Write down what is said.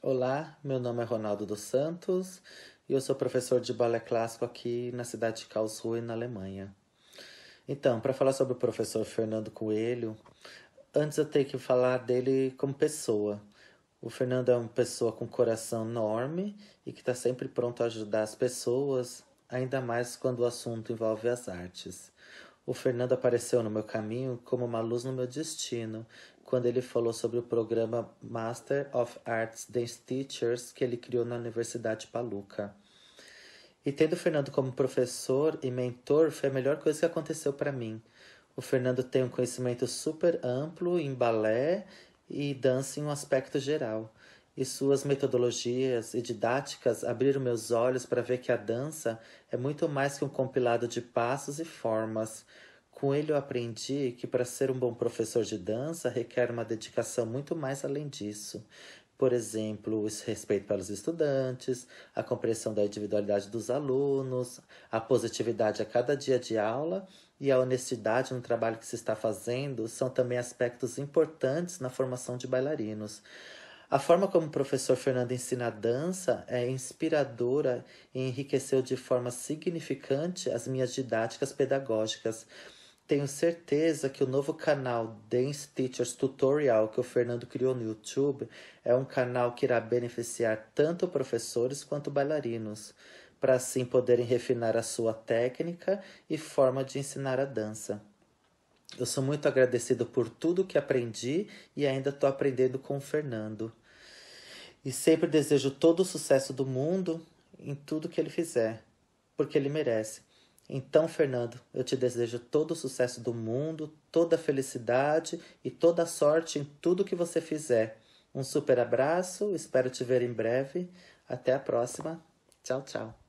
Olá, meu nome é Ronaldo dos Santos e eu sou professor de balé clássico aqui na cidade de Karlsruhe, na Alemanha. Então, para falar sobre o professor Fernando Coelho, antes eu tenho que falar dele como pessoa. O Fernando é uma pessoa com um coração enorme e que está sempre pronto a ajudar as pessoas, ainda mais quando o assunto envolve as artes. O Fernando apareceu no meu caminho como uma luz no meu destino, quando ele falou sobre o programa Master of Arts Dance Teachers que ele criou na Universidade Paluca. E tendo o Fernando como professor e mentor foi a melhor coisa que aconteceu para mim. O Fernando tem um conhecimento super amplo em balé e dança em um aspecto geral. E suas metodologias e didáticas abriram meus olhos para ver que a dança é muito mais que um compilado de passos e formas. Com ele eu aprendi que para ser um bom professor de dança requer uma dedicação muito mais além disso. Por exemplo, o respeito pelos estudantes, a compreensão da individualidade dos alunos, a positividade a cada dia de aula e a honestidade no trabalho que se está fazendo são também aspectos importantes na formação de bailarinos. A forma como o professor Fernando ensina a dança é inspiradora e enriqueceu de forma significante as minhas didáticas pedagógicas. Tenho certeza que o novo canal Dance Teachers Tutorial que o Fernando criou no YouTube é um canal que irá beneficiar tanto professores quanto bailarinos, para assim poderem refinar a sua técnica e forma de ensinar a dança. Eu sou muito agradecido por tudo que aprendi e ainda estou aprendendo com o Fernando. E sempre desejo todo o sucesso do mundo em tudo que ele fizer, porque ele merece. Então, Fernando, eu te desejo todo o sucesso do mundo, toda a felicidade e toda a sorte em tudo que você fizer. Um super abraço, espero te ver em breve. Até a próxima. Tchau, tchau.